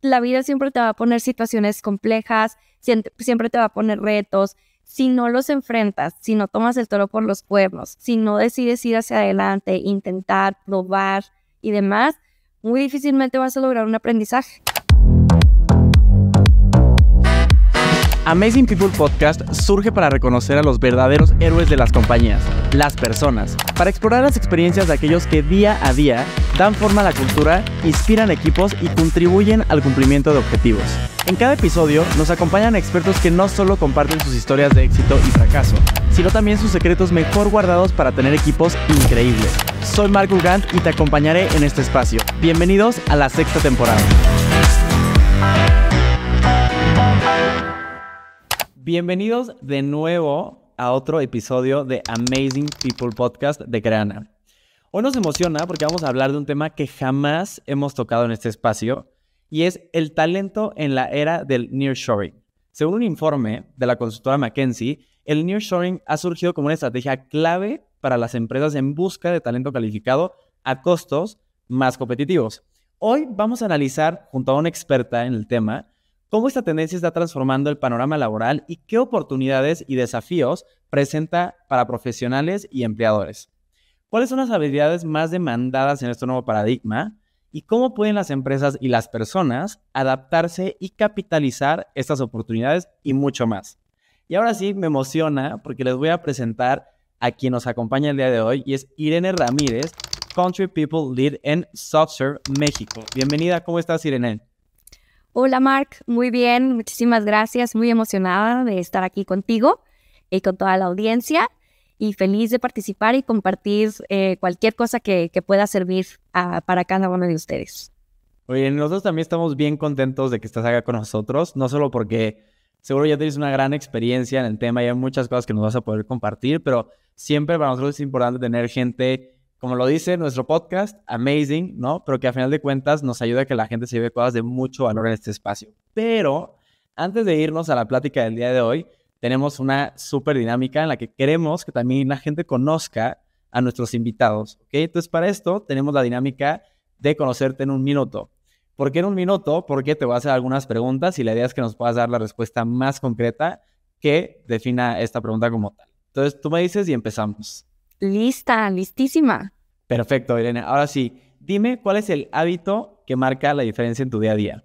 la vida siempre te va a poner situaciones complejas, siempre te va a poner retos. Si no los enfrentas, si no tomas el toro por los cuernos, si no decides ir hacia adelante, intentar, probar y demás, muy difícilmente vas a lograr un aprendizaje. Amazing People Podcast surge para reconocer a los verdaderos héroes de las compañías, las personas, para explorar las experiencias de aquellos que día a día dan forma a la cultura, inspiran equipos y contribuyen al cumplimiento de objetivos. En cada episodio nos acompañan expertos que no solo comparten sus historias de éxito y fracaso, sino también sus secretos mejor guardados para tener equipos increíbles. Soy Marco Grant y te acompañaré en este espacio. Bienvenidos a la sexta temporada. Bienvenidos de nuevo a otro episodio de Amazing People Podcast de Creana. Hoy nos emociona porque vamos a hablar de un tema que jamás hemos tocado en este espacio y es el talento en la era del nearshoring. Según un informe de la consultora McKinsey, el nearshoring ha surgido como una estrategia clave para las empresas en busca de talento calificado a costos más competitivos. Hoy vamos a analizar junto a una experta en el tema cómo esta tendencia está transformando el panorama laboral y qué oportunidades y desafíos presenta para profesionales y empleadores. ¿Cuáles son las habilidades más demandadas en este nuevo paradigma? ¿Y cómo pueden las empresas y las personas adaptarse y capitalizar estas oportunidades y mucho más? Y ahora sí, me emociona porque les voy a presentar a quien nos acompaña el día de hoy y es Irene Ramírez, Country People Lead en Software México. Bienvenida, ¿cómo estás Irene? Hola Mark, muy bien, muchísimas gracias, muy emocionada de estar aquí contigo y con toda la audiencia y feliz de participar y compartir eh, cualquier cosa que, pueda servir para cada uno de ustedes. Oye, nosotros también estamos bien contentos de que estás acá con nosotros, no solo porque seguro ya tienes una gran experiencia en el tema y hay muchas cosas que nos vas a poder compartir, pero siempre para nosotros es importante tener gente como lo dice nuestro podcast, amazing, ¿no? Pero que a final de cuentas nos ayuda a que la gente se lleve cosas de mucho valor en este espacio. Pero antes de irnos a la plática del día de hoy, tenemos una súper dinámica en la que queremos que también la gente conozca a nuestros invitados, ¿ok? Entonces, para esto tenemos la dinámica de conocerte en un minuto. ¿Por qué en un minuto? Porque te voy a hacer algunas preguntas y la idea es que nos puedas dar la respuesta más concreta que defina esta pregunta como tal. Entonces, tú me dices y empezamos. Lista, listísima. Perfecto, Irene. Ahora sí, dime cuál es el hábito que marca la diferencia en tu día a día.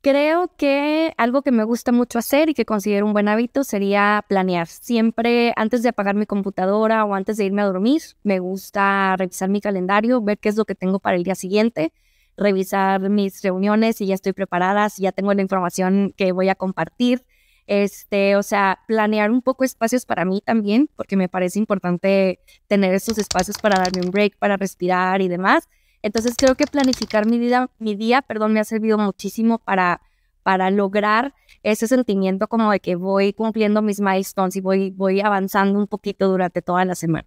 Creo que algo que me gusta mucho hacer y que considero un buen hábito sería planear. Siempre antes de apagar mi computadora o antes de irme a dormir, me gusta revisar mi calendario, ver qué es lo que tengo para el día siguiente, revisar mis reuniones, si ya estoy preparada, si ya tengo la información que voy a compartir, este, o sea, planear un poco espacios para mí también, porque me parece importante tener esos espacios para darme un break, para respirar y demás. Entonces creo que planificar mi día, mi día, perdón, me ha servido muchísimo para, para lograr ese sentimiento como de que voy cumpliendo mis milestones y voy, voy avanzando un poquito durante toda la semana.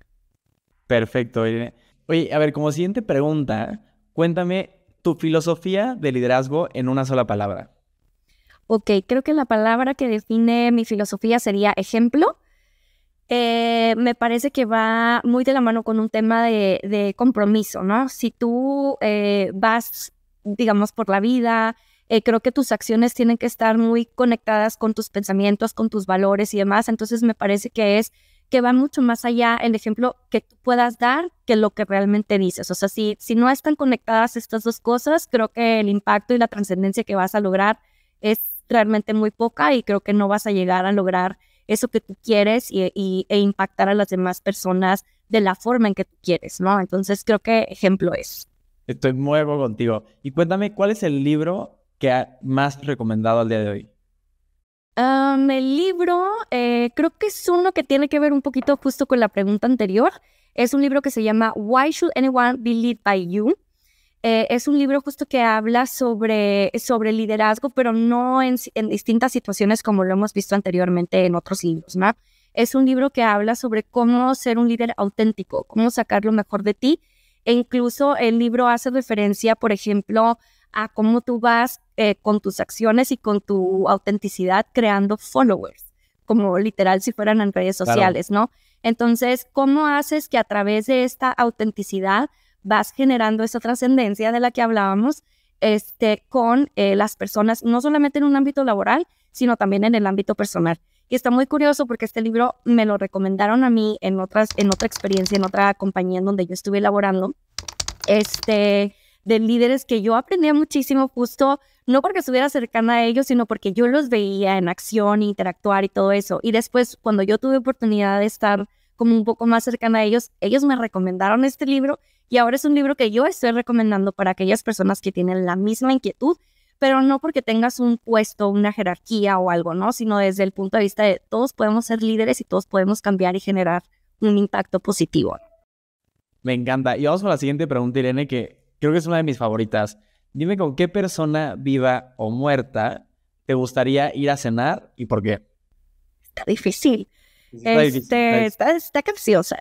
Perfecto, Irene. Oye, a ver, como siguiente pregunta, cuéntame tu filosofía de liderazgo en una sola palabra. Ok, creo que la palabra que define mi filosofía sería ejemplo. Eh, me parece que va muy de la mano con un tema de, compromiso, ¿no? Si tú eh, vas, digamos, por la vida, eh, creo que tus acciones tienen que estar muy conectadas con tus pensamientos, con tus valores y demás. Entonces me parece que es que va mucho más allá el ejemplo que tú puedas dar que lo que realmente dices. O sea, si, si no están conectadas estas dos cosas, creo que el impacto y la trascendencia que vas a lograr es realmente muy poca y creo que no vas a llegar a lograr eso que tú quieres y, e impactar a las demás personas de la forma en que tú quieres, ¿no? Entonces creo que ejemplo es. Estoy muy acuerdo contigo. Y cuéntame, ¿cuál es el libro que más recomendado al día de hoy? Um, el libro eh, creo que es uno que tiene que ver un poquito justo con la pregunta anterior. Es un libro que se llama Why Should Anyone Be Lead by You? Eh, es un libro justo que habla sobre, sobre liderazgo, pero no en, distintas situaciones como lo hemos visto anteriormente en otros libros, ¿no? Es un libro que habla sobre cómo ser un líder auténtico, cómo sacar lo mejor de ti. E incluso el libro hace referencia, por ejemplo, a cómo tú vas eh, con tus acciones y con tu autenticidad creando followers, como literal si fueran en redes sociales, ¿no? Entonces, ¿cómo haces que a través de esta autenticidad vas generando esa trascendencia de la que hablábamos este, con eh, las personas, no solamente en un ámbito laboral, sino también en el ámbito personal. Y está muy curioso porque este libro me lo recomendaron a mí en, otras, en otra experiencia, en otra compañía en donde yo estuve elaborando, este, de líderes que yo aprendía muchísimo justo, no porque estuviera cercana a ellos, sino porque yo los veía en acción, interactuar y todo eso. Y después, cuando yo tuve oportunidad de estar como un poco más cercana a ellos, ellos me recomendaron este libro y ahora es un libro que yo estoy recomendando para aquellas personas que tienen la misma inquietud, pero no porque tengas un puesto, una jerarquía o algo, ¿no? Sino desde el punto de vista de todos podemos ser líderes y todos podemos cambiar y generar un impacto positivo. Me encanta. Y vamos con la siguiente pregunta, Irene, que creo que es una de mis favoritas. Dime con qué persona viva o muerta te gustaría ir a cenar y por qué. Está difícil. Este, está, capciosa.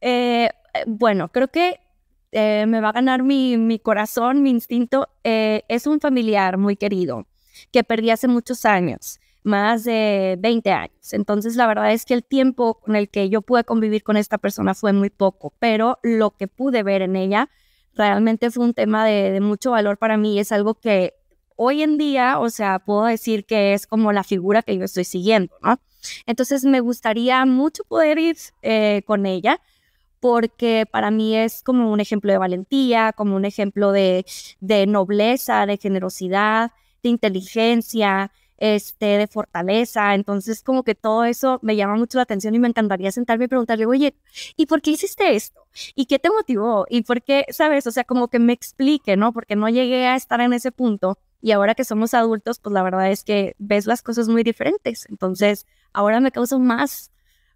Eh, eh, bueno, creo que eh, me va a ganar mi, corazón, mi instinto. es un familiar muy querido que perdí hace muchos años, más de 20 años. Entonces, la verdad es que el tiempo con el que yo pude convivir con esta persona fue muy poco, pero lo que pude ver en ella realmente fue un tema de, de mucho valor para mí. Es algo que hoy en día, o sea, puedo decir que es como la figura que yo estoy siguiendo, ¿no? Entonces me gustaría mucho poder ir eh, con ella porque para mí es como un ejemplo de valentía, como un ejemplo de, nobleza, de generosidad, de inteligencia, este, de fortaleza. Entonces, como que todo eso me llama mucho la atención y me encantaría sentarme y preguntarle, oye, ¿y por qué hiciste esto? ¿Y qué te motivó? ¿Y por qué, sabes? O sea, como que me explique, ¿no? Porque no llegué a estar en ese punto y ahora que somos adultos, pues la verdad es que ves las cosas muy diferentes. Entonces, ahora me causa más,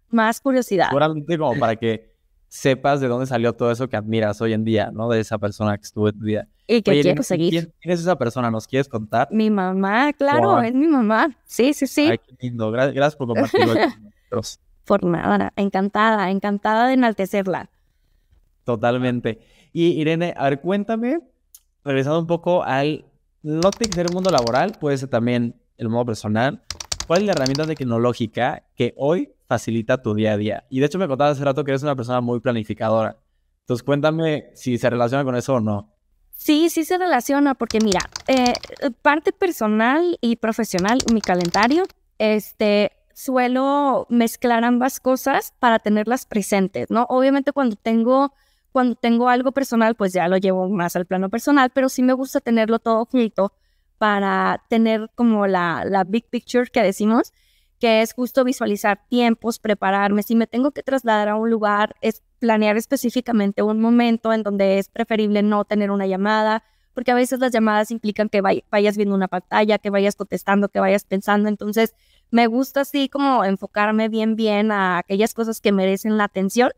más curiosidad. Seguramente como para que sepas de dónde salió todo eso que admiras hoy en día, ¿no? De esa persona que estuvo en tu vida. Y que quieres seguir. ¿quién, es esa persona? ¿Nos quieres contar? Mi mamá, claro, es mi mamá. Sí, sí, sí. Ay, qué lindo. Gracias por compartirlo con nosotros. Por nada, encantada, encantada de enaltecerla. Totalmente. Y Irene, a ver, cuéntame, regresando un poco al no tiene que ser el mundo laboral, puede ser también el modo personal. ¿Cuál es la herramienta tecnológica que hoy facilita tu día a día? Y de hecho me contabas hace rato que eres una persona muy planificadora. Entonces cuéntame si se relaciona con eso o no. Sí, sí se relaciona porque mira, eh, parte personal y profesional, mi calendario, este, suelo mezclar ambas cosas para tenerlas presentes, ¿no? Obviamente cuando tengo cuando tengo algo personal, pues ya lo llevo más al plano personal, pero sí me gusta tenerlo todo junto para tener como la, la big picture que decimos, que es justo visualizar tiempos, prepararme. Si me tengo que trasladar a un lugar, es planear específicamente un momento en donde es preferible no tener una llamada, porque a veces las llamadas implican que vayas viendo una pantalla, que vayas contestando, que vayas pensando. Entonces, me gusta así como enfocarme bien, bien a aquellas cosas que merecen la atención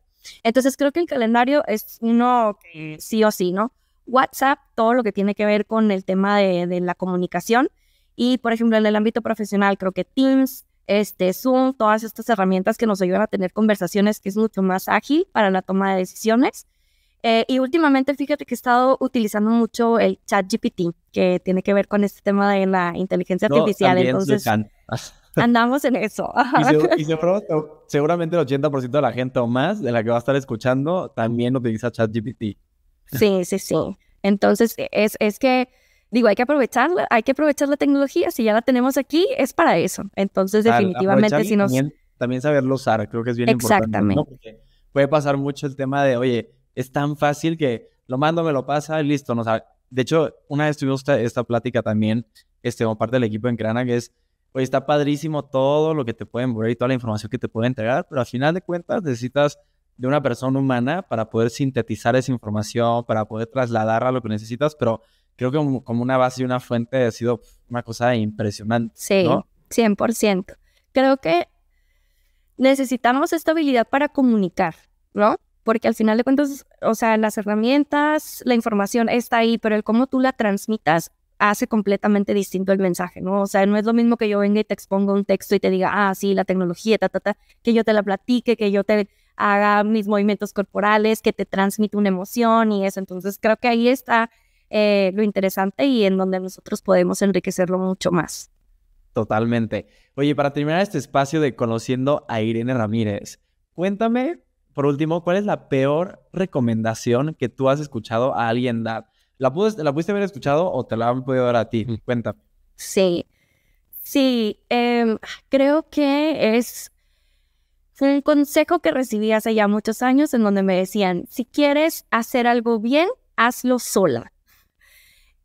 entonces creo que el calendario es uno que sí o sí, ¿no? WhatsApp, todo lo que tiene que ver con el tema de, la comunicación. Y, por ejemplo, en el ámbito profesional, creo que Teams, este, Zoom, todas estas herramientas que nos ayudan a tener conversaciones que es mucho más ágil para la toma de decisiones. Eh, y últimamente, fíjate que he estado utilizando mucho el chat GPT, que tiene que ver con este tema de la inteligencia artificial. Entonces, Andamos en eso. Y, se, y seguramente el 80% de la gente o más de la que va a estar escuchando también utiliza ChatGPT. Sí, sí, sí. Entonces, es, es que, digo, hay que aprovechar, hay que aprovechar la tecnología. Si ya la tenemos aquí, es para eso. Entonces, definitivamente, si nos... También, saberlo usar, creo que es bien importante. Exactamente. Puede pasar mucho el tema de, oye, es tan fácil que lo mando, me lo pasa, y listo. No, de hecho, una vez tuvimos esta, plática también, este, como parte del equipo en Crana, que es Oye, está padrísimo todo lo que te pueden ver y toda la información que te pueden entregar, pero al final de cuentas necesitas de una persona humana para poder sintetizar esa información, para poder trasladarla a lo que necesitas, pero creo que como, una base y una fuente ha sido una cosa impresionante. Sí, 100%. Creo que necesitamos esta habilidad para comunicar, ¿no? Porque al final de cuentas, o sea, las herramientas, la información está ahí, pero el cómo tú la transmitas hace completamente distinto el mensaje, ¿no? O sea, no es lo mismo que yo venga y te exponga un texto y te diga, ah, sí, la tecnología, ta, ta, ta, que yo te la platique, que yo te haga mis movimientos corporales, que te transmita una emoción y eso. Entonces, creo que ahí está eh, lo interesante y en donde nosotros podemos enriquecerlo mucho más. Totalmente. Oye, para terminar este espacio de conociendo a Irene Ramírez, cuéntame, por último, ¿cuál es la peor recomendación que tú has escuchado a alguien dar? ¿La, pudiste, ¿La haber escuchado o te la han podido dar a ti? Cuenta. Sí, sí, em, creo que es un consejo que recibí hace ya muchos años en donde me decían, si quieres hacer algo bien, hazlo sola.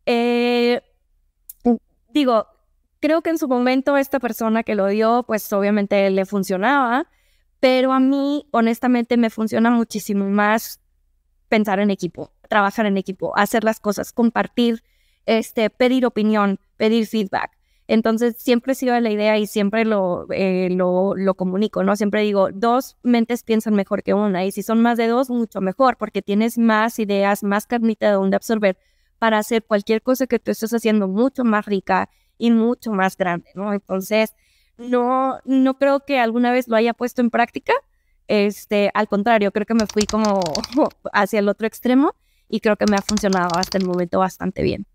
Eh, digo, creo que en su momento esta persona que lo dio, pues obviamente le funcionaba, pero a mí honestamente me funciona muchísimo más pensar en equipo trabajar en equipo, hacer las cosas, compartir, este, pedir opinión, pedir feedback. Entonces, siempre sigo sido la idea y siempre lo, eh, lo, lo, comunico, ¿no? Siempre digo, dos mentes piensan mejor que una y si son más de dos, mucho mejor, porque tienes más ideas, más carnita de donde absorber para hacer cualquier cosa que tú estés haciendo mucho más rica y mucho más grande, ¿no? Entonces, no, no creo que alguna vez lo haya puesto en práctica, este, al contrario, creo que me fui como hacia el otro extremo y creo que me ha funcionado hasta el momento bastante bien.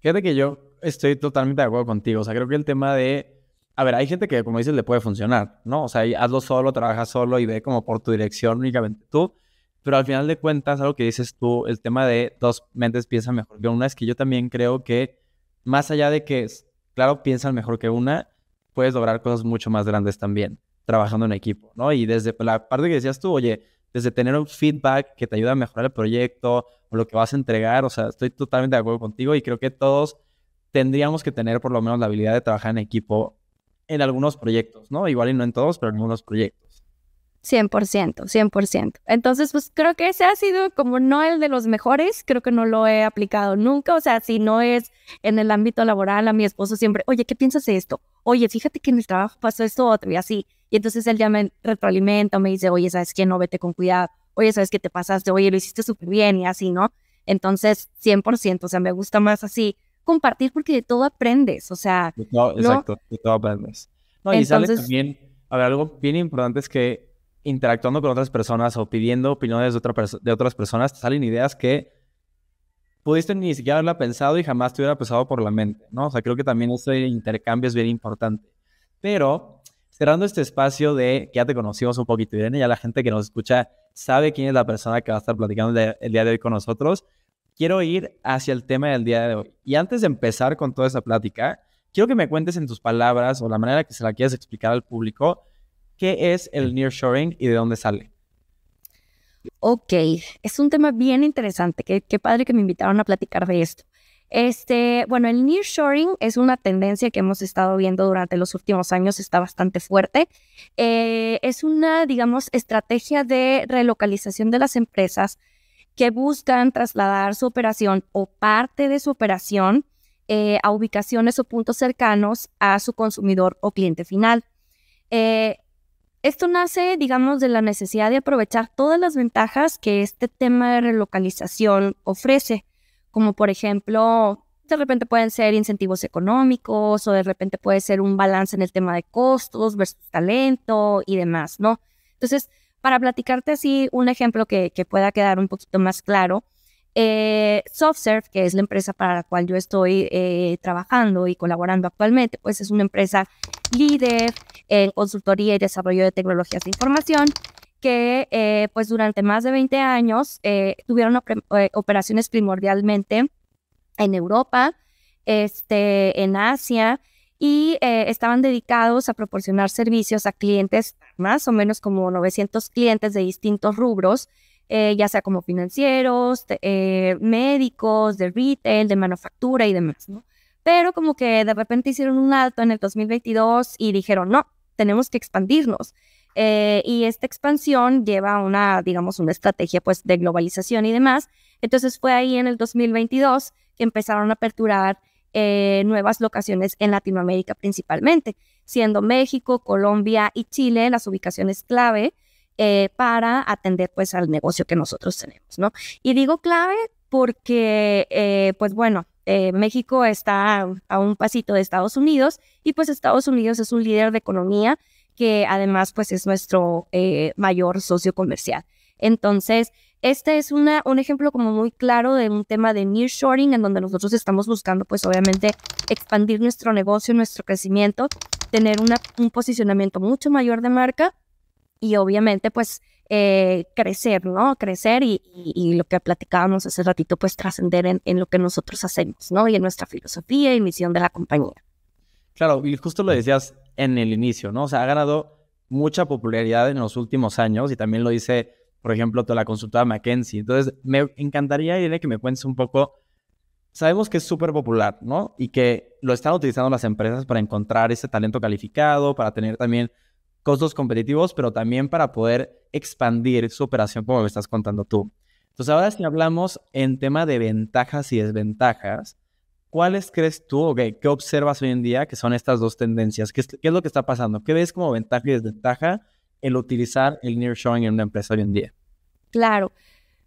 Fíjate que yo estoy totalmente de acuerdo contigo. O sea, creo que el tema de. A ver, hay gente que, como dices, le puede funcionar, ¿no? O sea, hazlo solo, trabaja solo y ve como por tu dirección únicamente tú. Pero al final de cuentas, algo que dices tú, el tema de dos mentes piensan mejor que una, es que yo también creo que, más allá de que, claro, piensan mejor que una, puedes lograr cosas mucho más grandes también, trabajando en equipo, ¿no? Y desde la parte que decías tú, oye, desde tener un feedback que te ayuda a mejorar el proyecto o lo que vas a entregar. O sea, estoy totalmente de acuerdo contigo y creo que todos tendríamos que tener por lo menos la habilidad de trabajar en equipo en algunos proyectos, ¿no? Igual y no en todos, pero en algunos proyectos. 100%, 100%. Entonces, pues creo que ese ha sido como no el de los mejores, creo que no lo he aplicado nunca, o sea, si no es en el ámbito laboral, a mi esposo siempre, oye, ¿qué piensas de esto? Oye, fíjate que en el trabajo pasó esto otro y así. Y entonces él ya me retroalimenta, me dice, oye, ¿sabes qué? No, vete con cuidado. Oye, ¿sabes qué te pasaste? Oye, lo hiciste súper bien y así, ¿no? Entonces, 100%, o sea, me gusta más así compartir porque de todo aprendes, o sea. No, exacto, de todo aprendes. No, y sale también, a ver, algo bien importante es que interactuando con otras personas o pidiendo opiniones de, otra de otras personas, te salen ideas que pudiste ni siquiera haberla pensado y jamás te hubiera pasado por la mente, ¿no? O sea, creo que también este intercambio es bien importante. Pero cerrando este espacio de que ya te conocimos un poquito, Irene, ya la gente que nos escucha sabe quién es la persona que va a estar platicando el, día de hoy con nosotros. Quiero ir hacia el tema del día de hoy. Y antes de empezar con toda esa plática, quiero que me cuentes en tus palabras o la manera que se la quieras explicar al público, ¿qué es el nearshoring y de dónde sale? Ok, es un tema bien interesante. qué padre que me invitaron a platicar de esto. Este, bueno, el nearshoring es una tendencia que hemos estado viendo durante los últimos años, está bastante fuerte. Eh, es una, digamos, estrategia de relocalización de las empresas que buscan trasladar su operación o parte de su operación eh, a ubicaciones o puntos cercanos a su consumidor o cliente final. Eh, esto nace, digamos, de la necesidad de aprovechar todas las ventajas que este tema de relocalización ofrece como por ejemplo, de repente pueden ser incentivos económicos o de repente puede ser un balance en el tema de costos versus talento y demás, ¿no? Entonces, para platicarte así un ejemplo que, pueda quedar un poquito más claro, eh, SoftServe, que es la empresa para la cual yo estoy eh, trabajando y colaborando actualmente, pues es una empresa líder en consultoría y desarrollo de tecnologías de información que eh, pues durante más de 20 años eh, tuvieron eh, operaciones primordialmente en Europa, este, en Asia, y estaban dedicados a proporcionar servicios a clientes, más o menos como 900 clientes de distintos rubros, ya sea como financieros, médicos, de retail, de manufactura y demás, Pero como que de repente hicieron un alto en el 2022 y dijeron, no, tenemos que expandirnos. Eh, y esta expansión lleva una, digamos, una estrategia pues de globalización y demás. Entonces fue ahí en el 2022 que empezaron a aperturar eh, nuevas locaciones en Latinoamérica principalmente, siendo México, Colombia y Chile las ubicaciones clave eh, para atender pues al negocio que nosotros tenemos, ¿no? Y digo clave porque, pues bueno, México está a un pasito de Estados Unidos y pues Estados Unidos es un líder de economía que además pues es nuestro eh, mayor socio comercial. Entonces, este es una, un ejemplo como muy claro de un tema de nearshoring en donde nosotros estamos buscando pues obviamente expandir nuestro negocio, nuestro crecimiento, tener una, un posicionamiento mucho mayor de marca y obviamente pues eh, crecer, ¿no? Crecer y, y, y, lo que platicábamos hace ratito, pues trascender en, en, lo que nosotros hacemos, ¿no? Y en nuestra filosofía y misión de la compañía. Claro, y justo lo decías, en el inicio, ¿no? O sea, ha ganado mucha popularidad en los últimos años y también lo dice, por ejemplo, toda la consultora McKenzie. Entonces, me encantaría, Irene, que me cuentes un poco. Sabemos que es súper popular, ¿no? Y que lo están utilizando las empresas para encontrar ese talento calificado, para tener también costos competitivos, pero también para poder expandir su operación, como me estás contando tú. Entonces, ahora si hablamos en tema de ventajas y desventajas, ¿Cuáles crees tú, o qué observas hoy en día que son estas dos tendencias? ¿Qué es, lo que está pasando? ¿Qué ves como ventaja y desventaja el utilizar el Showing en una empresa hoy en día? Claro.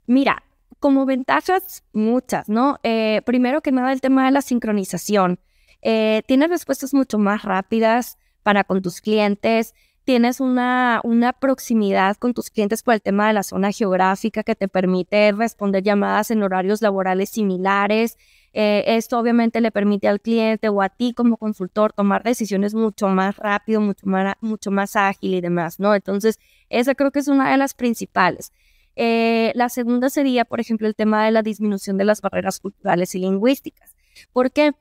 Mira, como ventajas muchas, ¿no? Eh, primero que nada, el tema de la sincronización. Eh, tienes respuestas mucho más rápidas para con tus clientes, tienes una, una proximidad con tus clientes por el tema de la zona geográfica que te permite responder llamadas en horarios laborales similares. Eh, esto obviamente le permite al cliente o a ti como consultor tomar decisiones mucho más rápido, mucho más, mucho más ágil y demás, ¿no? Entonces, esa creo que es una de las principales. Eh, la segunda sería, por ejemplo, el tema de la disminución de las barreras culturales y lingüísticas. ¿Por qué?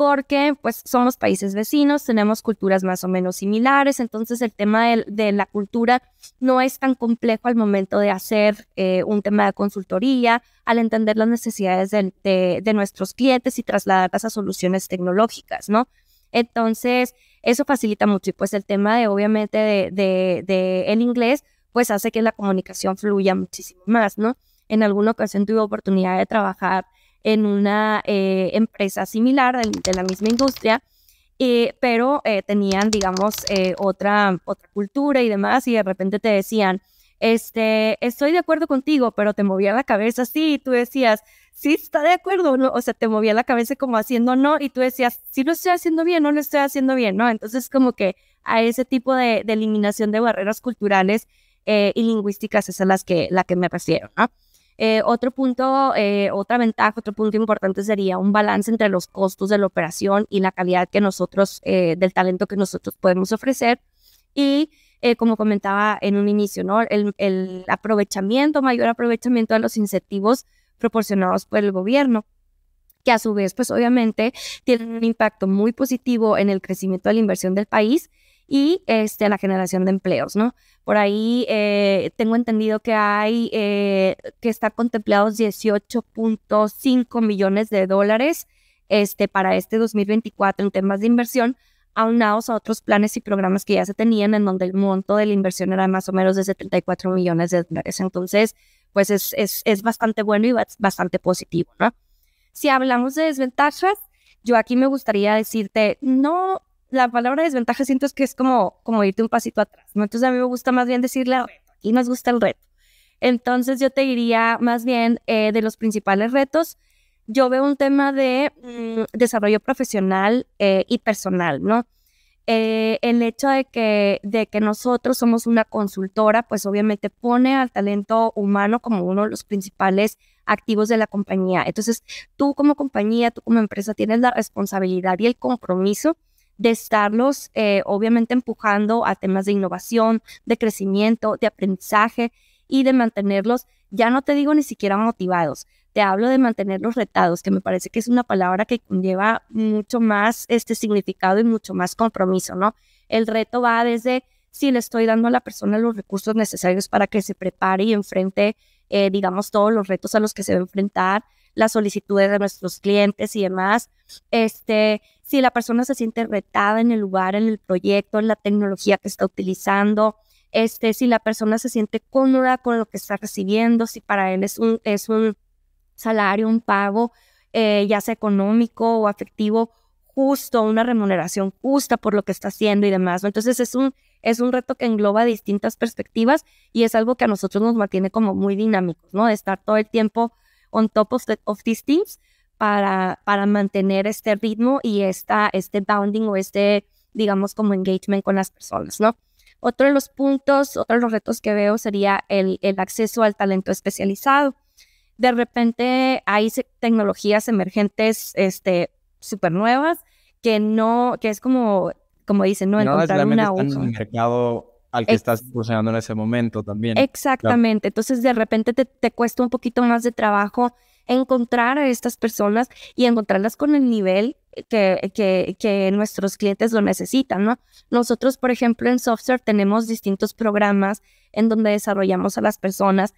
porque pues somos países vecinos, tenemos culturas más o menos similares, entonces el tema de, la cultura no es tan complejo al momento de hacer eh, un tema de consultoría, al entender las necesidades de, nuestros clientes y trasladarlas a soluciones tecnológicas, ¿no? Entonces, eso facilita mucho y pues el tema de obviamente de, el inglés, pues hace que la comunicación fluya muchísimo más, ¿no? En alguna ocasión tuve oportunidad de trabajar en una eh, empresa similar de, la misma industria, pero eh, tenían, digamos, eh, otra, otra cultura y demás, y de repente te decían, este, estoy de acuerdo contigo, pero te movía la cabeza así, y tú decías, sí, está de acuerdo, o sea, te movía la cabeza como haciendo no, y tú decías, sí lo estoy haciendo bien, no lo estoy haciendo bien, ¿no? Entonces, como que a ese tipo de, eliminación de barreras culturales y lingüísticas es a las que, la que me refiero, ¿no? Eh, otro punto, eh, otra ventaja, otro punto importante sería un balance entre los costos de la operación y la calidad que nosotros, eh, del talento que nosotros podemos ofrecer. Y como comentaba en un inicio, ¿no? El, el, aprovechamiento, mayor aprovechamiento de los incentivos proporcionados por el gobierno que a su vez, pues obviamente, tienen un impacto muy positivo en el crecimiento de la inversión del país y este, la generación de empleos, ¿no? Por ahí eh, tengo entendido que hay, eh, que está contemplados 18.5 millones de dólares este, para este 2024 en temas de inversión, aunados a otros planes y programas que ya se tenían, en donde el monto de la inversión era más o menos de 74 millones de dólares. Entonces, pues es, es bastante bueno y bastante positivo, ¿no? Si hablamos de desventajas, yo aquí me gustaría decirte, no la palabra desventaja siento es que es como, como irte un pasito atrás, ¿no? Entonces a mí me gusta más bien decirle y nos gusta el reto. Entonces yo te diría más bien eh, de los principales retos, yo veo un tema de mm, desarrollo profesional eh, y personal, ¿no? Eh, el hecho de que, de que nosotros somos una consultora, pues obviamente pone al talento humano como uno de los principales activos de la compañía. Entonces, tú como compañía, tú como empresa, tienes la responsabilidad y el compromiso de estarlos eh, obviamente empujando a temas de innovación, de crecimiento, de aprendizaje y de mantenerlos, ya no te digo ni siquiera motivados, te hablo de mantenerlos retados, que me parece que es una palabra que conlleva mucho más este significado y mucho más compromiso, ¿no? El reto va desde si le estoy dando a la persona los recursos necesarios para que se prepare y enfrente, eh, digamos, todos los retos a los que se va a enfrentar, las solicitudes de nuestros clientes y demás. Este, si la persona se siente retada en el lugar, en el proyecto, en la tecnología que está utilizando, este, si la persona se siente cómoda con lo que está recibiendo, si para él es un, es un salario, un pago, eh, ya sea económico o afectivo, justo, una remuneración justa por lo que está haciendo y demás. Entonces es un, es un reto que engloba distintas perspectivas y es algo que a nosotros nos mantiene como muy dinámicos, ¿no? De estar todo el tiempo on top of, these teams para, para mantener este ritmo y esta, este bounding o este, digamos, como engagement con las personas, ¿no? Otro de los puntos, otro de los retos que veo sería el, el acceso al talento especializado. De repente hay tecnologías emergentes súper este, nuevas que no, que es como, como dicen, no, no encontrar una en mercado al que estás funcionando en ese momento también. Exactamente, entonces de repente te, cuesta un poquito más de trabajo encontrar a estas personas y encontrarlas con el nivel que, que, nuestros clientes lo necesitan, ¿no? Nosotros, por ejemplo, en software tenemos distintos programas en donde desarrollamos a las personas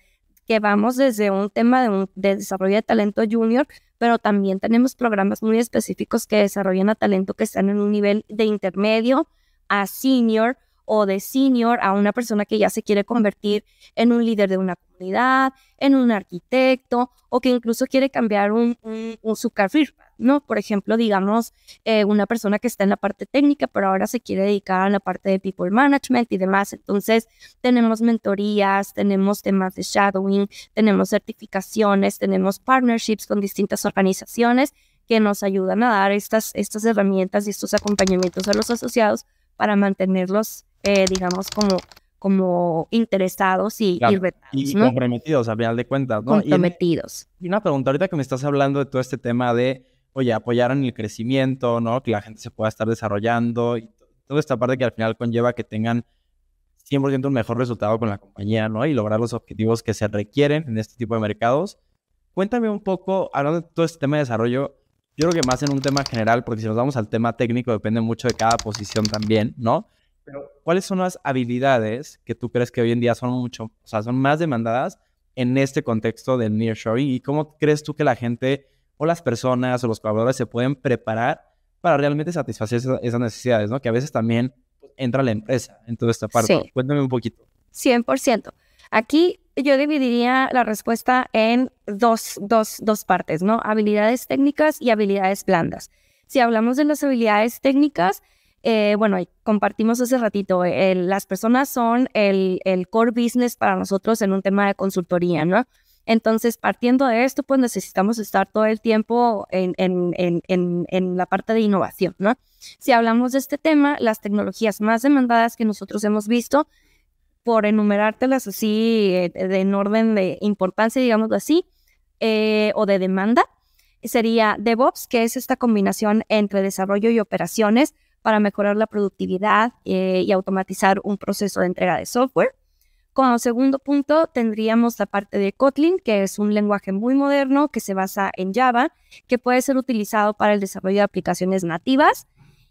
que vamos desde un tema de desarrollo de talento junior, pero también tenemos programas muy específicos que desarrollan a talento que están en un nivel de intermedio a senior o de senior a una persona que ya se quiere convertir en un líder de una comunidad, en un arquitecto o que incluso quiere cambiar un, un, su carrera, ¿no? Por ejemplo, digamos, eh, una persona que está en la parte técnica, pero ahora se quiere dedicar a la parte de people management y demás. Entonces, tenemos mentorías, tenemos temas de shadowing, tenemos certificaciones, tenemos partnerships con distintas organizaciones que nos ayudan a dar estas, estas herramientas y estos acompañamientos a los asociados para mantenerlos eh, digamos, como, como interesados y, comprometidos, a final de cuentas, ¿no? Comprometidos. Y, una pregunta, ahorita que me estás hablando de todo este tema de, oye, apoyar en el crecimiento, ¿no? Que la gente se pueda estar desarrollando y toda esta parte que al final conlleva que tengan 100% un mejor resultado con la compañía, ¿no? Y lograr los objetivos que se requieren en este tipo de mercados. Cuéntame un poco, hablando de todo este tema de desarrollo, yo creo que más en un tema general, porque si nos vamos al tema técnico, depende mucho de cada posición también, ¿no? Pero, ¿cuáles son las habilidades que tú crees que hoy en día son mucho, o sea, son más demandadas en este contexto del nearshoring? ¿Y cómo crees tú que la gente o las personas o los colaboradores se pueden preparar para realmente satisfacer esas, necesidades, ¿no? Que a veces también pues, entra la empresa en toda esta parte. Sí. Cuéntame un poquito. 100%. Aquí yo dividiría la respuesta en dos, dos, dos partes, ¿no? Habilidades técnicas y habilidades blandas. Si hablamos de las habilidades técnicas, eh, bueno, compartimos hace ratito, las personas son el, core business para nosotros en un tema de consultoría, ¿no? Entonces, partiendo de esto, pues necesitamos estar todo el tiempo en, la parte de innovación, ¿no? Si hablamos de este tema, las tecnologías más demandadas que nosotros hemos visto, por enumerártelas así eh, en orden de importancia, digámoslo así, eh, o de demanda, sería DevOps, que es esta combinación entre desarrollo y operaciones para mejorar la productividad eh, y automatizar un proceso de entrega de software. Como segundo punto, tendríamos la parte de Kotlin, que es un lenguaje muy moderno que se basa en Java, que puede ser utilizado para el desarrollo de aplicaciones nativas.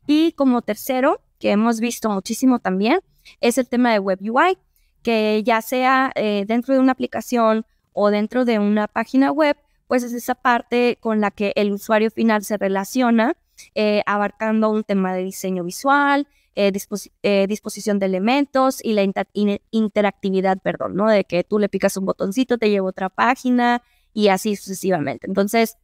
Y como tercero, que hemos visto muchísimo también, es el tema de Web UI, que ya sea eh, dentro de una aplicación o dentro de una página web, pues es esa parte con la que el usuario final se relaciona eh, abarcando un tema de diseño visual, eh, eh, disposición de elementos y la interactividad, perdón, ¿no? De que tú le picas un botoncito, te lleva otra página y así sucesivamente. Entonces,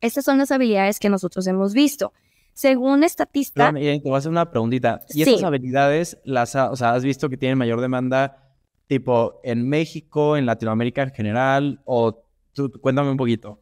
estas son las habilidades que nosotros hemos visto. Según estadística Perdón, te voy a hacer una preguntita. ¿Y estas habilidades las o sea, has visto que tienen mayor demanda tipo en México, en Latinoamérica en general? O tú, cuéntame un poquito.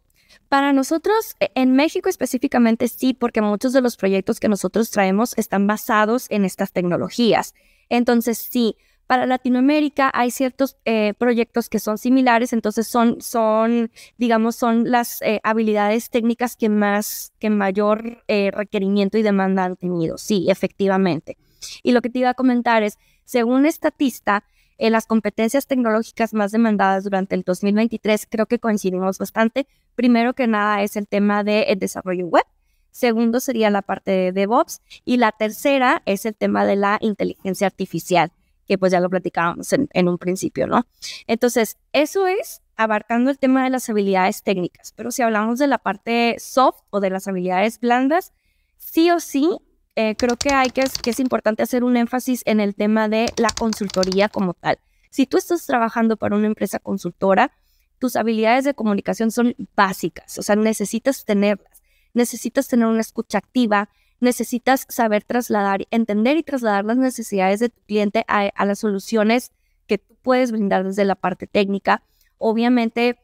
Para nosotros, e, en México específicamente sí, porque muchos de los proyectos que nosotros traemos están basados en estas tecnologías. Entonces sí, para Latinoamérica hay ciertos eh, proyectos que son similares, entonces son, son digamos, son las eh, habilidades técnicas que más, que mayor eh, requerimiento y demanda han tenido. Sí, efectivamente. Y lo que te iba a comentar es, según estatista, las competencias tecnológicas más demandadas durante el 2023 creo que coincidimos bastante. Primero que nada es el tema del de desarrollo web, segundo sería la parte de DevOps y la tercera es el tema de la inteligencia artificial, que pues ya lo platicábamos en un principio, ¿no? Entonces, eso es abarcando el tema de las habilidades técnicas, pero si hablamos de la parte soft o de las habilidades blandas, sí o sí eh, creo que hay que, es importante hacer un énfasis en el tema de la consultoría como tal. Si tú estás trabajando para una empresa consultora, tus habilidades de comunicación son básicas, o sea, necesitas tenerlas, necesitas tener una escucha activa, necesitas saber trasladar, entender y trasladar las necesidades de tu cliente a, a las soluciones que tú puedes brindar desde la parte técnica. Obviamente,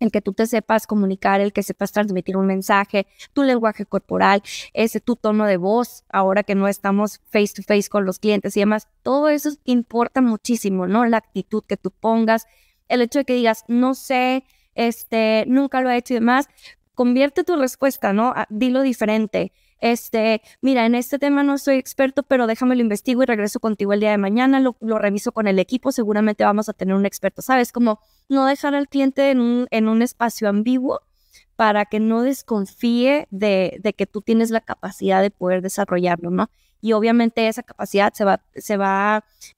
el que tú te sepas comunicar, el que sepas transmitir un mensaje, tu lenguaje corporal, ese tu tono de voz, ahora que no estamos face to face con los clientes y demás, todo eso importa muchísimo, ¿no? La actitud que tú pongas, el hecho de que digas, no sé, este, nunca lo he hecho y demás, convierte tu respuesta, ¿no? Ah, dilo diferente este, mira, en este tema no soy experto, pero déjame lo investigo y regreso contigo el día de mañana, lo, reviso con el equipo, seguramente vamos a tener un experto, ¿sabes? Como no dejar al cliente en un, en un espacio ambiguo para que no desconfíe de, que tú tienes la capacidad de poder desarrollarlo, ¿no? Y obviamente esa capacidad se va,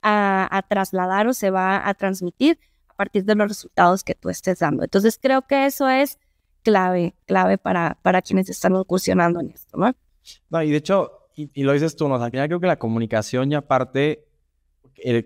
a, trasladar o se va a transmitir a partir de los resultados que tú estés dando. Entonces creo que eso es clave, clave para, para quienes están incursionando en esto, ¿no? No, y de hecho, y, lo dices tú, ¿no? al final creo que la comunicación ya aparte,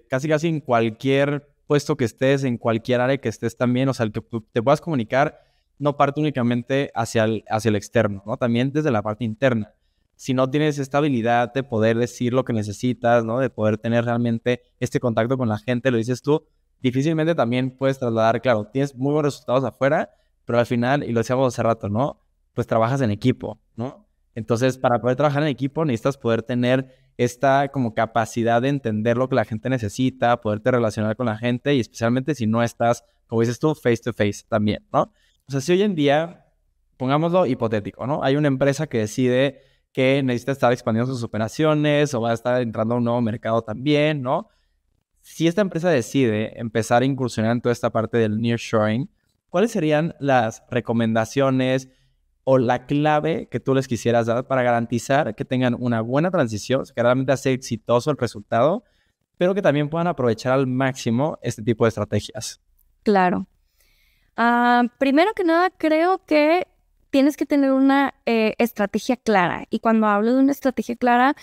casi casi en cualquier puesto que estés, en cualquier área que estés también, o sea, el que te puedas comunicar no parte únicamente hacia el, hacia el externo, ¿no? También desde la parte interna. Si no tienes esta habilidad de poder decir lo que necesitas, ¿no? De poder tener realmente este contacto con la gente, lo dices tú, difícilmente también puedes trasladar, claro, tienes muy buenos resultados afuera, pero al final, y lo decíamos hace rato, ¿no? Pues trabajas en equipo, ¿no? Entonces, para poder trabajar en equipo necesitas poder tener esta como capacidad de entender lo que la gente necesita, poderte relacionar con la gente y especialmente si no estás, como dices tú, face to face también, ¿no? O sea, si hoy en día, pongámoslo hipotético, ¿no? Hay una empresa que decide que necesita estar expandiendo sus operaciones o va a estar entrando a un nuevo mercado también, ¿no? Si esta empresa decide empezar a incursionar en toda esta parte del nearshoring, ¿cuáles serían las recomendaciones, o la clave que tú les quisieras dar para garantizar que tengan una buena transición, que realmente sea exitoso el resultado, pero que también puedan aprovechar al máximo este tipo de estrategias? Claro. Ah, primero que nada, creo que tienes que tener una eh, estrategia clara. Y cuando hablo de una estrategia clara,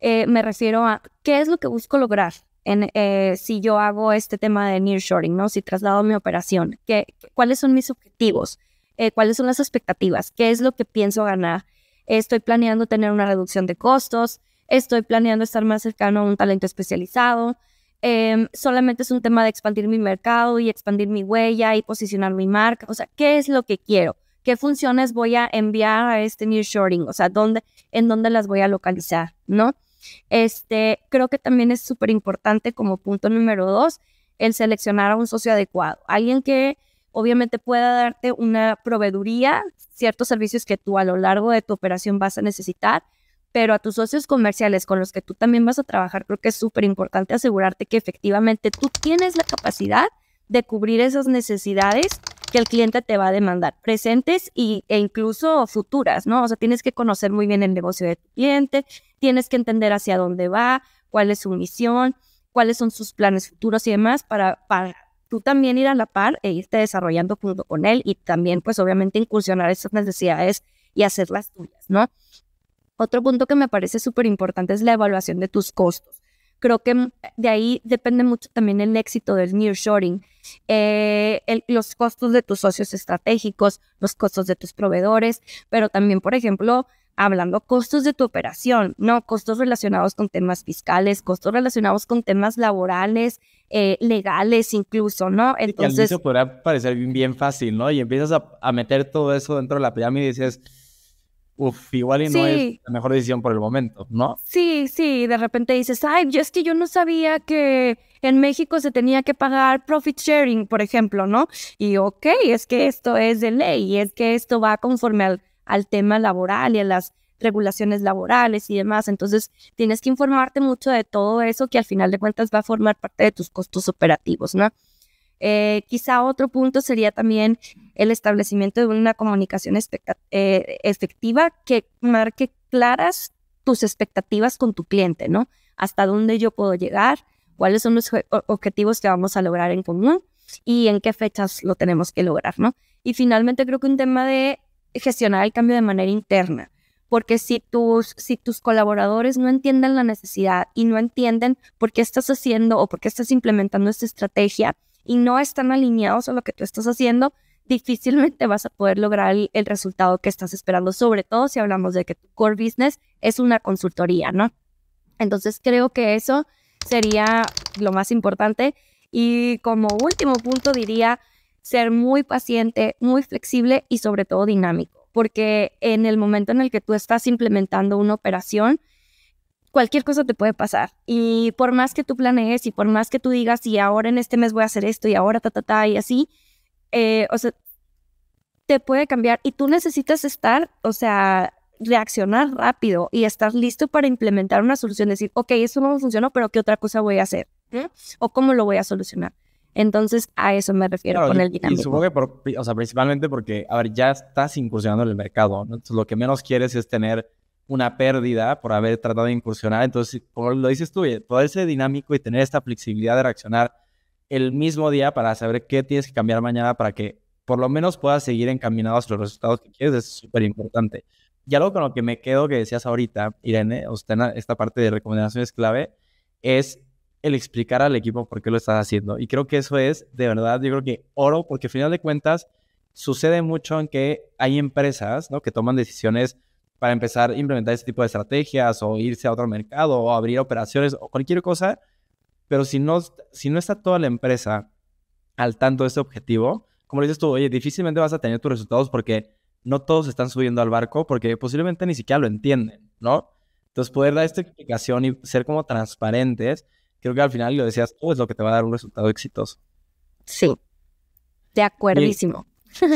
eh, me refiero a qué es lo que busco lograr en, eh, si yo hago este tema de nearshoring, ¿no? Si traslado mi operación, cuáles son mis objetivos? Eh, cuáles son las expectativas, qué es lo que pienso ganar, estoy planeando tener una reducción de costos, estoy planeando estar más cercano a un talento especializado, em, solamente es un tema de expandir mi mercado y expandir mi huella y posicionar mi marca, o sea, ¿qué es lo que quiero? ¿Qué funciones voy a enviar a este nearshoring? O sea, ¿dónde, ¿en dónde las voy a localizar? ¿No? Este, creo que también es súper importante como punto número dos el seleccionar a un socio adecuado, alguien que obviamente pueda darte una proveeduría, ciertos servicios que tú a lo largo de tu operación vas a necesitar, pero a tus socios comerciales con los que tú también vas a trabajar, creo que es súper importante asegurarte que efectivamente tú tienes la capacidad de cubrir esas necesidades que el cliente te va a demandar, presentes y, e incluso futuras, ¿no? O sea, tienes que conocer muy bien el negocio de tu cliente, tienes que entender hacia dónde va, cuál es su misión, cuáles son sus planes futuros y demás para, para tú también ir a la par e irte desarrollando junto con él y también pues obviamente incursionar esas necesidades y hacerlas tuyas, ¿no? Otro punto que me parece súper importante es la evaluación de tus costos. Creo que mm, de ahí depende mucho también el éxito del nearshoring, eh, los costos de tus socios estratégicos, los costos de tus proveedores, pero también, por ejemplo, hablando costos de tu operación, ¿no? Costos relacionados con temas fiscales, costos relacionados con temas laborales, eh, legales incluso, ¿no? Entonces... eso podría parecer bien, fácil, ¿no? Y empiezas a, meter todo eso dentro de la pirámide y dices... Uf, igual y no es la mejor decisión por el momento, ¿no? Sí, sí, de repente dices, ay, yo es que yo no sabía que en México se tenía que pagar profit sharing, por ejemplo, ¿no? Y ok, es que esto es de ley, y es que esto va conforme al al tema laboral y a las regulaciones laborales y demás. Entonces, tienes que informarte mucho de todo eso que al final de cuentas va a formar parte de tus costos operativos, ¿no? Eh, quizá otro punto sería también el establecimiento de una comunicación eh, efectiva que marque claras tus expectativas con tu cliente, ¿no? Hasta dónde yo puedo llegar, cuáles son los objetivos que vamos a lograr en común y en qué fechas lo tenemos que lograr, ¿no? Y finalmente creo que un tema de gestionar el cambio de manera interna. Porque si tus, si tus colaboradores no entienden la necesidad y no entienden por qué estás haciendo o por qué estás implementando esta estrategia y no están alineados a lo que tú estás haciendo, difícilmente vas a poder lograr el, el resultado que estás esperando, sobre todo si hablamos de que tu core business es una consultoría, ¿no? Entonces creo que eso sería lo más importante. Y como último punto diría, ser muy paciente, muy flexible y sobre todo dinámico, porque en el momento en el que tú estás implementando una operación, cualquier cosa te puede pasar. Y por más que tú planees y por más que tú digas, y ahora en este mes voy a hacer esto y ahora ta, ta, ta, y así, eh, o sea, te puede cambiar y tú necesitas estar, o sea, reaccionar rápido y estar listo para implementar una solución, decir, ok, eso no funcionó, pero ¿qué otra cosa voy a hacer? ¿O cómo lo voy a solucionar? Entonces, a eso me refiero con el dinámico. Y supongo que, o sea, principalmente porque, a ver, ya estás incursionando en el mercado, ¿no? Entonces, lo que menos quieres es tener una pérdida por haber tratado de incursionar. Entonces, como lo dices tú, eh, todo ese dinámico y tener esta flexibilidad de reaccionar el mismo día para saber qué tienes que cambiar mañana para que por lo menos puedas seguir encaminado hacia los resultados que quieres, es súper importante. Y algo con lo que me quedo que decías ahorita, Irene, usted, esta parte de recomendaciones clave, es el explicar al equipo por qué lo estás haciendo. Y creo que eso es, de verdad, yo creo que oro, porque al final de cuentas sucede mucho en que hay empresas ¿no? que toman decisiones para empezar a implementar este tipo de estrategias o irse a otro mercado o abrir operaciones o cualquier cosa, pero si no, si no está toda la empresa al tanto de ese objetivo, como le dices tú, oye, difícilmente vas a tener tus resultados porque no todos están subiendo al barco porque posiblemente ni siquiera lo entienden, ¿no? Entonces, poder dar esta explicación y ser como transparentes creo que al final lo decías tú, oh, es lo que te va a dar un resultado exitoso. Sí, de acuerdísimo.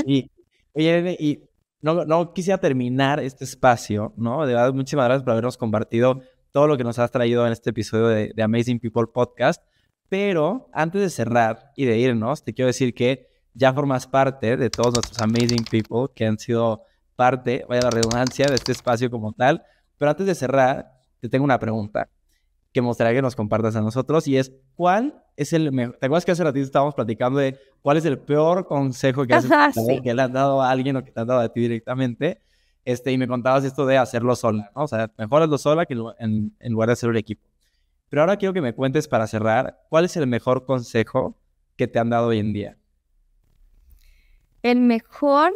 Y, Oye, y, no, no, quisiera terminar este espacio, ¿no? De verdad, muchísimas gracias por habernos compartido todo lo que nos has traído en este episodio de, de Amazing People Podcast. Pero antes de cerrar y de irnos, te quiero decir que ya formas parte de todos nuestros Amazing People que han sido parte, vaya la redundancia, de este espacio como tal. Pero antes de cerrar, te tengo una pregunta que me que nos compartas a nosotros y es cuál es el mejor. ¿Te acuerdas que hace ratito estábamos platicando de cuál es el peor consejo que, has, le han dado a alguien o que te han dado a ti directamente? Este, y me contabas esto de hacerlo sola, ¿no? O sea, mejor hazlo sola que en, en lugar de hacer un equipo. Pero ahora quiero que me cuentes para cerrar, ¿cuál es el mejor consejo que te han dado hoy en día? El mejor,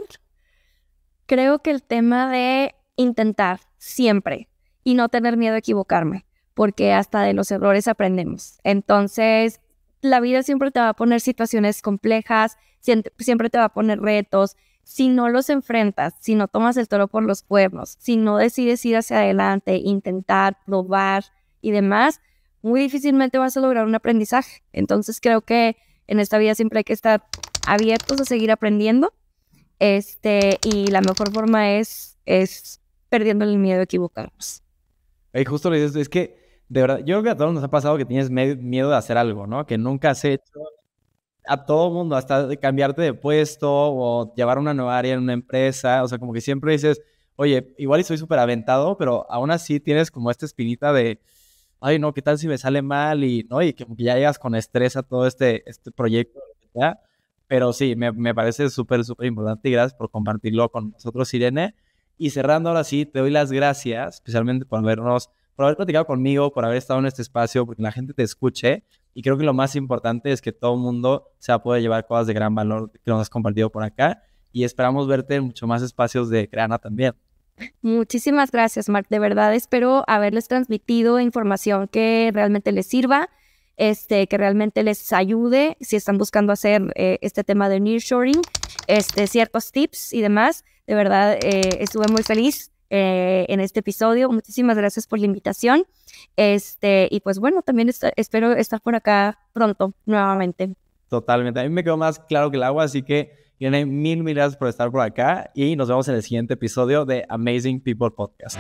creo que el tema de intentar siempre y no tener miedo a equivocarme porque hasta de los errores aprendemos. Entonces, la vida siempre te va a poner situaciones complejas, siempre te va a poner retos. Si no los enfrentas, si no tomas el toro por los cuernos, si no decides ir hacia adelante, intentar, probar y demás, muy difícilmente vas a lograr un aprendizaje. Entonces creo que en esta vida siempre hay que estar abiertos a seguir aprendiendo. Este, y la mejor forma es, es perdiendo el miedo a equivocarnos. justo lo es que de verdad, yo creo que a todos nos ha pasado que tienes miedo de hacer algo, ¿no? Que nunca has hecho. A todo mundo, hasta cambiarte de puesto o llevar una nueva área en una empresa. O sea, como que siempre dices, oye, igual y soy súper aventado, pero aún así tienes como esta espinita de, ay, no, ¿qué tal si me sale mal? Y, ¿no? Y que, ya llegas con estrés a todo este, este proyecto, Pero sí, me, me parece súper, súper importante y gracias por compartirlo con nosotros, Irene. Y cerrando ahora sí, te doy las gracias, especialmente por vernos por haber platicado conmigo, por haber estado en este espacio, porque la gente te escuche. Y creo que lo más importante es que todo el mundo se va a poder llevar cosas de gran valor que nos has compartido por acá. Y esperamos verte en mucho más espacios de Creana también. Muchísimas gracias, Mark. De verdad espero haberles transmitido información que realmente les sirva, este, que realmente les ayude si están buscando hacer eh, este tema de nearshoring, este, ciertos tips y demás. De verdad, eh, estuve muy feliz eh, en este episodio. Muchísimas gracias por la invitación. Este, y pues bueno, también espero estar por acá pronto nuevamente. Totalmente. A mí me quedó más claro que el agua, así que tiene mil, mil gracias por estar por acá y nos vemos en el siguiente episodio de Amazing People Podcast.